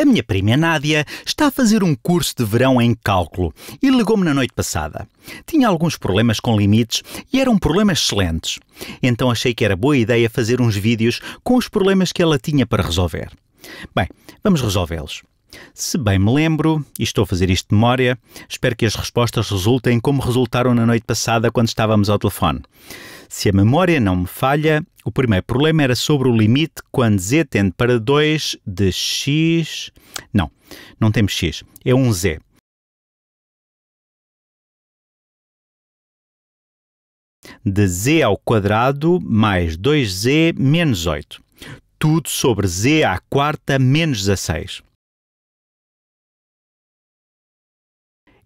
A minha prima Nádia está a fazer um curso de verão em cálculo e ligou-me na noite passada. Tinha alguns problemas com limites e eram problemas excelentes. Então achei que era boa ideia fazer uns vídeos com os problemas que ela tinha para resolver. Bem, vamos resolvê-los. Se bem me lembro, e estou a fazer isto de memória, espero que as respostas resultem como resultaram na noite passada quando estávamos ao telefone. Se a memória não me falha, o primeiro problema era sobre o limite quando z tende para 2 de x. Não, não temos x, é um z. De z ao quadrado mais 2z menos 8. Tudo sobre z à quarta menos 16.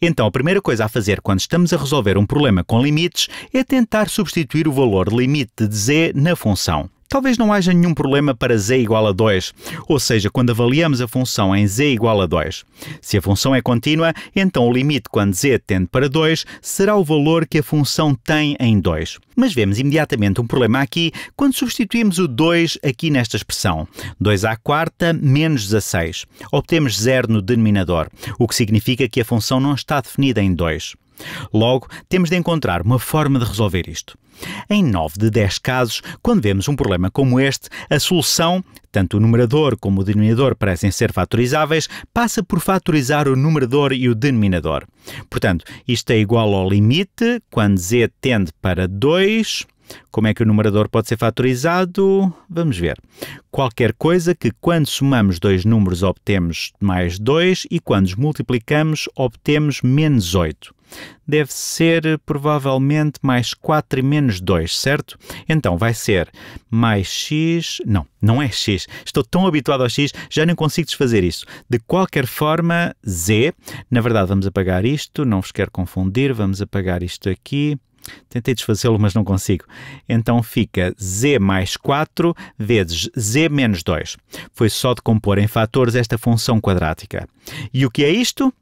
Então, a primeira coisa a fazer quando estamos a resolver um problema com limites é tentar substituir o valor limite de z na função talvez não haja nenhum problema para z igual a 2, ou seja, quando avaliamos a função em z igual a 2. Se a função é contínua, então o limite quando z tende para 2 será o valor que a função tem em 2. Mas vemos imediatamente um problema aqui quando substituímos o 2 aqui nesta expressão. 2 à quarta menos 16. Obtemos zero no denominador, o que significa que a função não está definida em 2. Logo, temos de encontrar uma forma de resolver isto. Em 9 de 10 casos, quando vemos um problema como este, a solução, tanto o numerador como o denominador parecem ser fatorizáveis, passa por fatorizar o numerador e o denominador. Portanto, isto é igual ao limite quando z tende para 2 como é que o numerador pode ser fatorizado? Vamos ver. Qualquer coisa que, quando somamos dois números, obtemos mais 2 e, quando os multiplicamos, obtemos menos 8. Deve ser provavelmente mais 4 e menos 2, certo? Então vai ser mais x. Não, não é x. Estou tão habituado ao x, já não consigo desfazer isso. De qualquer forma, z. Na verdade, vamos apagar isto, não vos quero confundir, vamos apagar isto aqui. Tentei desfazê-lo, mas não consigo. Então fica z mais 4 vezes z menos 2. Foi só de compor em fatores esta função quadrática. E o que é isto?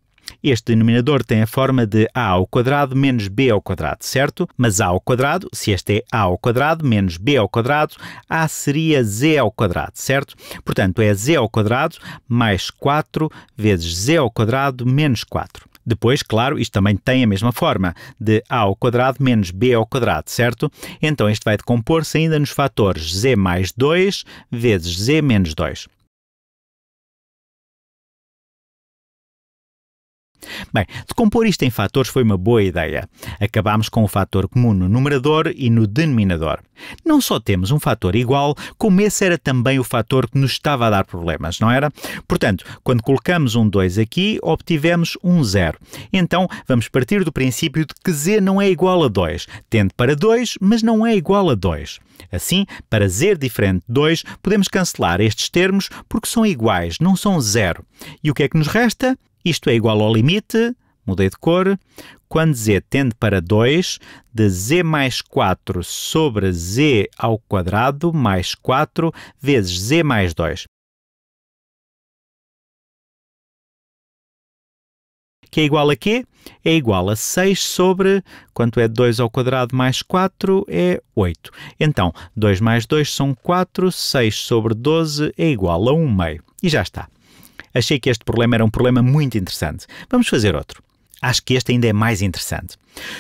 Este denominador tem a forma de a ao quadrado menos b ao quadrado, certo? Mas a ao quadrado, se este é a ao quadrado menos b ao quadrado, a seria z ao quadrado, certo? Portanto, é z ao quadrado mais 4 vezes z ao quadrado menos 4. Depois, claro, isto também tem a mesma forma de a ao quadrado menos b ao quadrado, certo? Então isto vai decompor-se ainda nos fatores z mais 2 vezes z menos 2. Bem, decompor isto em fatores foi uma boa ideia. Acabámos com o fator comum no numerador e no denominador. Não só temos um fator igual, como esse era também o fator que nos estava a dar problemas, não era? Portanto, quando colocamos um 2 aqui, obtivemos um 0. Então, vamos partir do princípio de que z não é igual a 2. Tende para 2, mas não é igual a 2. Assim, para z diferente de 2, podemos cancelar estes termos porque são iguais, não são zero. E o que é que nos resta? Isto é igual ao limite, mudei de cor, quando z tende para 2, de z mais 4 sobre z ao quadrado mais 4 vezes z mais 2. que é igual a quê? É igual a 6 sobre, quanto é 2 ao quadrado mais 4 é 8. Então, 2 mais 2 são 4, 6 sobre 12 é igual a 1 meio. E já está. Achei que este problema era um problema muito interessante. Vamos fazer outro. Acho que este ainda é mais interessante.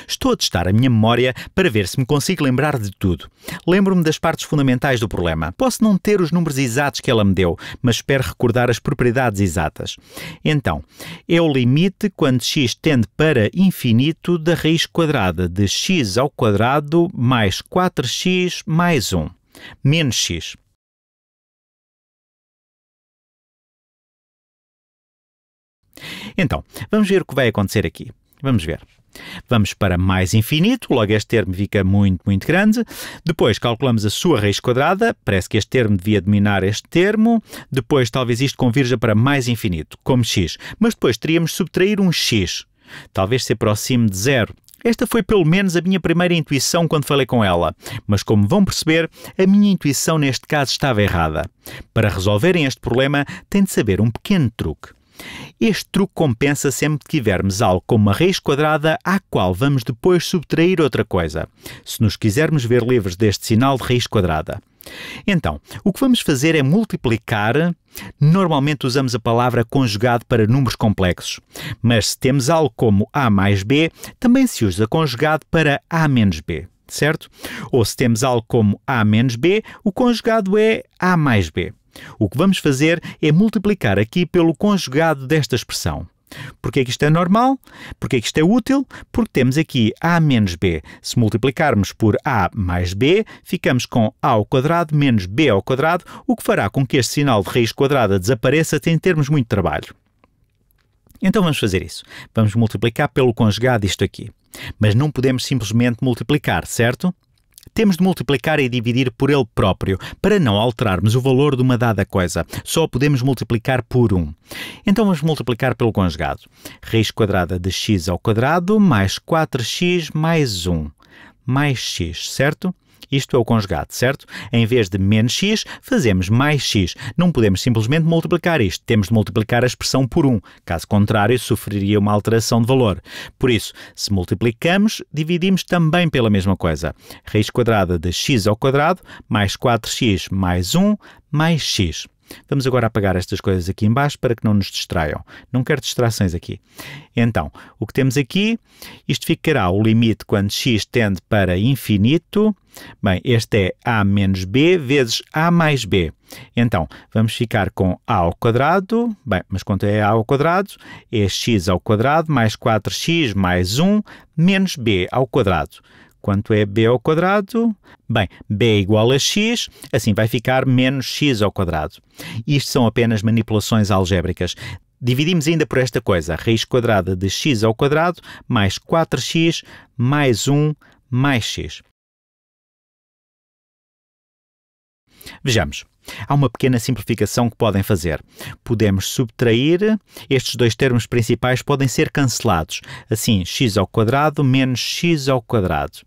Estou a testar a minha memória para ver se me consigo lembrar de tudo. Lembro-me das partes fundamentais do problema. Posso não ter os números exatos que ela me deu, mas espero recordar as propriedades exatas. Então, é o limite quando x tende para infinito da raiz quadrada de x ao quadrado mais 4x mais 1 menos x. Então, vamos ver o que vai acontecer aqui. Vamos ver. Vamos para mais infinito, logo este termo fica muito, muito grande. Depois calculamos a sua raiz quadrada, parece que este termo devia dominar este termo. Depois talvez isto convirja para mais infinito, como x. Mas depois teríamos subtrair um x, talvez se aproxime de zero. Esta foi pelo menos a minha primeira intuição quando falei com ela, mas como vão perceber, a minha intuição neste caso estava errada. Para resolverem este problema, tem de saber um pequeno truque. Este truque compensa sempre que tivermos algo como uma raiz quadrada à qual vamos depois subtrair outra coisa, se nos quisermos ver livres deste sinal de raiz quadrada. Então, o que vamos fazer é multiplicar. Normalmente usamos a palavra conjugado para números complexos, mas se temos algo como a mais b, também se usa conjugado para a menos b, certo? Ou se temos algo como a menos b, o conjugado é a mais b. O que vamos fazer é multiplicar aqui pelo conjugado desta expressão. Porque é que isto é normal? Porque é que isto é útil? Porque temos aqui a menos b. Se multiplicarmos por a mais b, ficamos com a ao quadrado menos b ao quadrado, o que fará com que este sinal de raiz quadrada desapareça sem termos muito trabalho. Então vamos fazer isso. Vamos multiplicar pelo conjugado isto aqui. Mas não podemos simplesmente multiplicar, certo? temos de multiplicar e dividir por ele próprio, para não alterarmos o valor de uma dada coisa. Só podemos multiplicar por 1. Então vamos multiplicar pelo conjugado. Raiz quadrada de x ao quadrado mais 4x mais 1 mais x, certo? Isto é o conjugado, certo? Em vez de menos x, fazemos mais x. Não podemos simplesmente multiplicar isto. Temos de multiplicar a expressão por 1. Caso contrário, sofreria uma alteração de valor. Por isso, se multiplicamos, dividimos também pela mesma coisa. Raiz quadrada de x ao quadrado mais 4x mais 1 mais x. Vamos agora apagar estas coisas aqui embaixo para que não nos distraiam. Não quero distrações aqui. Então, o que temos aqui, isto ficará o limite quando x tende para infinito. Bem, este é a menos b vezes a mais b. Então, vamos ficar com a ao quadrado. Bem, mas quanto é a ao quadrado? É x ao quadrado mais 4x mais 1 menos b ao quadrado. Quanto é b ao quadrado? Bem, b é igual a x, assim vai ficar menos x ao quadrado. Isto são apenas manipulações algébricas. Dividimos ainda por esta coisa, raiz quadrada de x ao quadrado mais 4x mais 1 mais x. Vejamos. Há uma pequena simplificação que podem fazer. Podemos subtrair, estes dois termos principais podem ser cancelados. Assim, x ao quadrado menos x ao quadrado.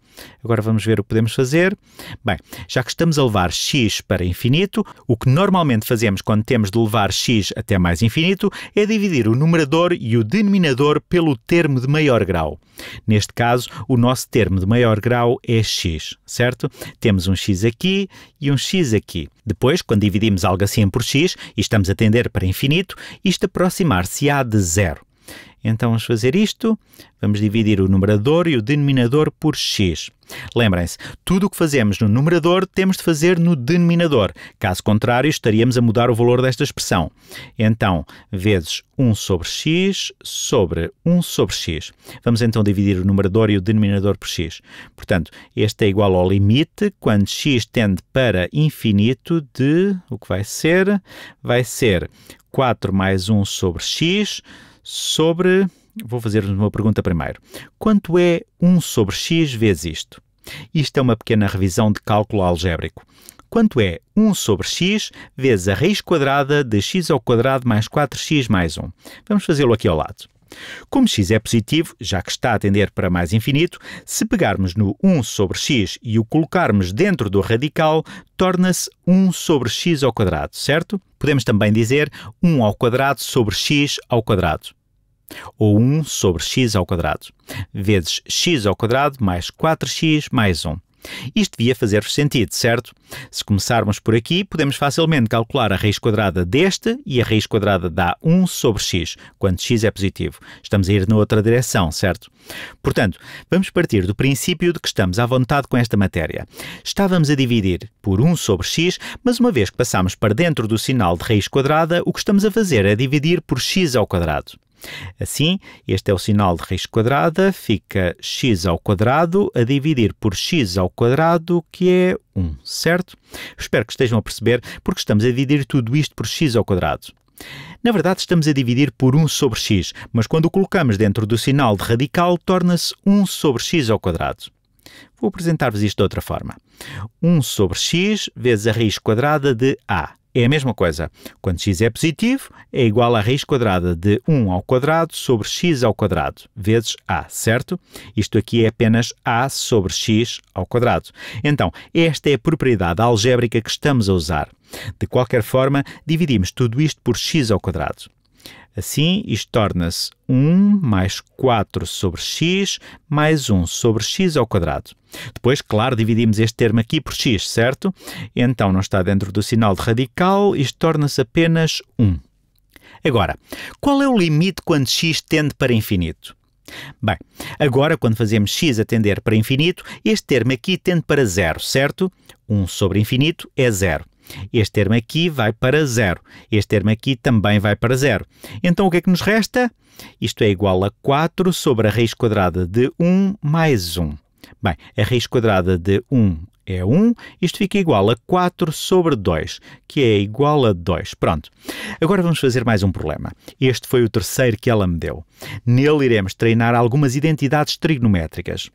Agora vamos ver o que podemos fazer. Bem, já que estamos a levar x para infinito, o que normalmente fazemos quando temos de levar x até mais infinito é dividir o numerador e o denominador pelo termo de maior grau. Neste caso, o nosso termo de maior grau é x, certo? Temos um x aqui e um x aqui. Depois, quando dividimos algo assim por x e estamos a tender para infinito, isto aproximar-se-á de zero. Então vamos fazer isto, vamos dividir o numerador e o denominador por x. Lembrem-se, tudo o que fazemos no numerador temos de fazer no denominador, caso contrário estaríamos a mudar o valor desta expressão. Então, vezes 1 sobre x sobre 1 sobre x. Vamos então dividir o numerador e o denominador por x. Portanto, este é igual ao limite quando x tende para infinito de, o que vai ser? Vai ser 4 mais 1 sobre x sobre. Vou fazer-vos uma pergunta primeiro. Quanto é 1 sobre x vezes isto? Isto é uma pequena revisão de cálculo algébrico. Quanto é 1 sobre x vezes a raiz quadrada de x ao quadrado mais 4x mais 1? Vamos fazê-lo aqui ao lado. Como x é positivo, já que está a tender para mais infinito, se pegarmos no 1 sobre x e o colocarmos dentro do radical, torna-se 1 sobre x ao quadrado, certo? Podemos também dizer 1 ao quadrado sobre x ao quadrado ou 1 sobre x ao quadrado, vezes x ao quadrado mais 4x mais 1. Isto devia fazer-vos sentido, certo? Se começarmos por aqui, podemos facilmente calcular a raiz quadrada deste e a raiz quadrada dá 1 sobre x, quando x é positivo. Estamos a ir na outra direção, certo? Portanto, vamos partir do princípio de que estamos à vontade com esta matéria. Estávamos a dividir por 1 sobre x, mas uma vez que passamos para dentro do sinal de raiz quadrada, o que estamos a fazer é dividir por x ao quadrado. Assim, este é o sinal de raiz quadrada, fica x ao quadrado a dividir por x ao quadrado, que é 1, certo? Espero que estejam a perceber, porque estamos a dividir tudo isto por x ao quadrado. Na verdade, estamos a dividir por 1 sobre x, mas quando o colocamos dentro do sinal de radical, torna-se 1 sobre x ao quadrado. Vou apresentar-vos isto de outra forma. 1 sobre x vezes a raiz quadrada de a. É a mesma coisa. Quando x é positivo, é igual à raiz quadrada de 1 ao quadrado sobre x ao quadrado, vezes a, certo? Isto aqui é apenas a sobre x ao quadrado. Então, esta é a propriedade algébrica que estamos a usar. De qualquer forma, dividimos tudo isto por x ao quadrado. Assim, isto torna-se 1 mais 4 sobre x mais 1 sobre x ao quadrado. Depois, claro, dividimos este termo aqui por x, certo? Então não está dentro do sinal de radical, isto torna-se apenas 1. Agora, qual é o limite quando x tende para infinito? Bem, agora quando fazemos x atender para infinito, este termo aqui tende para zero, certo? 1 sobre infinito é zero. Este termo aqui vai para zero. Este termo aqui também vai para zero. Então o que é que nos resta? Isto é igual a 4 sobre a raiz quadrada de 1 mais 1. Bem, a raiz quadrada de 1 é 1, isto fica igual a 4 sobre 2, que é igual a 2. Pronto. Agora vamos fazer mais um problema. Este foi o terceiro que ela me deu. Nele iremos treinar algumas identidades trigonométricas.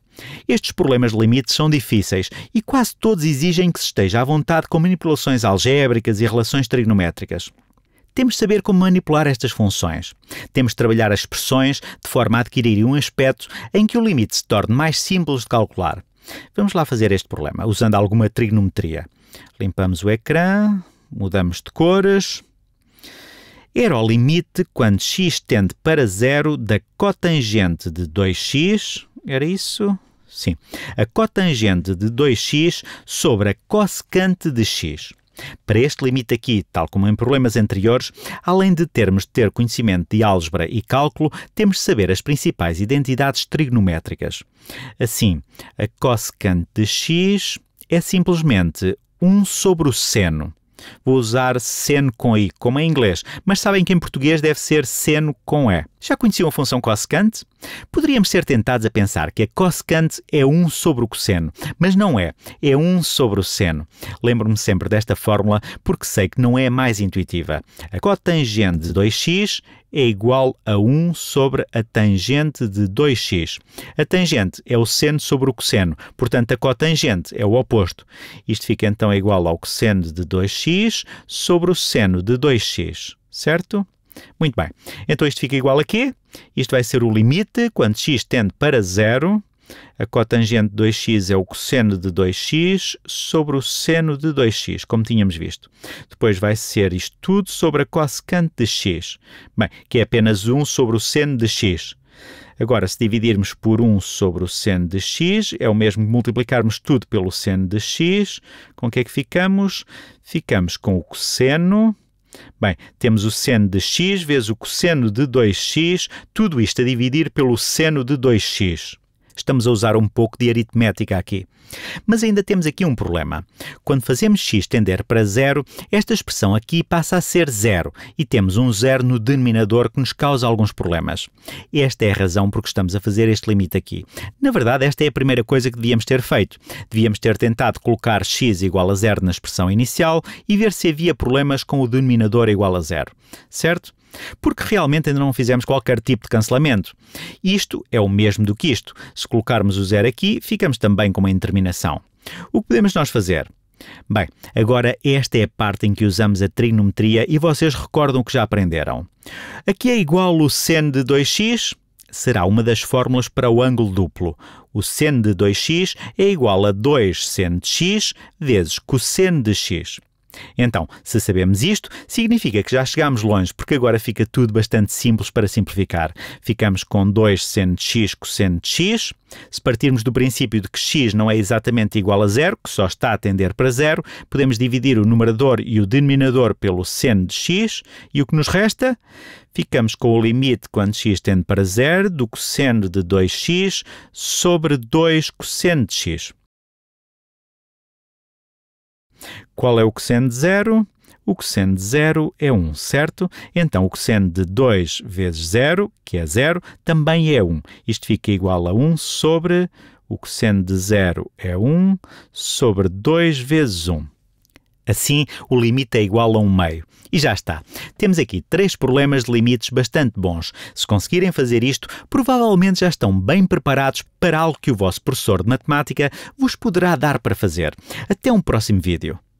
Estes problemas de limites são difíceis e quase todos exigem que se esteja à vontade com manipulações algébricas e relações trigonométricas. Temos de saber como manipular estas funções. Temos de trabalhar as expressões de forma a adquirir um aspecto em que o limite se torne mais simples de calcular. Vamos lá fazer este problema, usando alguma trigonometria. Limpamos o ecrã, mudamos de cores. Era o limite quando x tende para zero da cotangente de 2x. Era isso? Sim. A cotangente de 2x sobre a cosecante de x. Para este limite aqui, tal como em problemas anteriores, além de termos de ter conhecimento de álgebra e cálculo, temos de saber as principais identidades trigonométricas. Assim, a cosecante de x é simplesmente 1 sobre o seno. Vou usar seno com i, como em inglês, mas sabem que em português deve ser seno com e. Já conheciam a função cosecante? Poderíamos ser tentados a pensar que a cosecante é 1 sobre o cosseno, mas não é, é 1 sobre o seno. Lembro-me sempre desta fórmula porque sei que não é mais intuitiva. A cotangente de 2x é igual a 1 sobre a tangente de 2x. A tangente é o seno sobre o cosseno, portanto, a cotangente é o oposto. Isto fica então igual ao cosseno de 2x sobre o seno de 2x, certo? Muito bem. Então isto fica igual a quê? Isto vai ser o limite quando x tende para zero a cotangente de 2x é o cosseno de 2x sobre o seno de 2x, como tínhamos visto. Depois vai ser isto tudo sobre a cosecante de x, bem, que é apenas 1 sobre o seno de x. Agora, se dividirmos por 1 sobre o seno de x, é o mesmo que multiplicarmos tudo pelo seno de x. Com o que é que ficamos? Ficamos com o cosseno. Bem, temos o seno de x vezes o cosseno de 2x, tudo isto a dividir pelo seno de 2x. Estamos a usar um pouco de aritmética aqui. Mas ainda temos aqui um problema. Quando fazemos x tender para zero, esta expressão aqui passa a ser zero e temos um zero no denominador que nos causa alguns problemas. Esta é a razão por que estamos a fazer este limite aqui. Na verdade, esta é a primeira coisa que devíamos ter feito. Devíamos ter tentado colocar x igual a zero na expressão inicial e ver se havia problemas com o denominador igual a zero. Certo? porque realmente ainda não fizemos qualquer tipo de cancelamento. Isto é o mesmo do que isto. Se colocarmos o zero aqui, ficamos também com uma interminação. O que podemos nós fazer? Bem, agora esta é a parte em que usamos a trigonometria e vocês recordam o que já aprenderam. Aqui é igual o sen de 2x será uma das fórmulas para o ângulo duplo. O sen de 2x é igual a 2 sen de x vezes cosseno de x. Então, se sabemos isto, significa que já chegámos longe, porque agora fica tudo bastante simples para simplificar. Ficamos com 2 seno de x cosseno de x. Se partirmos do princípio de que x não é exatamente igual a zero, que só está a tender para zero, podemos dividir o numerador e o denominador pelo seno de x, e o que nos resta? Ficamos com o limite quando x tende para zero do cosseno de 2x sobre 2 cosseno de x. Qual é o cosseno de zero? O cosseno de zero é 1, certo? Então, o cosseno de 2 vezes 0, que é 0, também é 1. Isto fica igual a 1 sobre... O cosseno de 0 é 1 sobre 2 vezes 1. Assim, o limite é igual a um meio. E já está. Temos aqui três problemas de limites bastante bons. Se conseguirem fazer isto, provavelmente já estão bem preparados para algo que o vosso professor de matemática vos poderá dar para fazer. Até um próximo vídeo.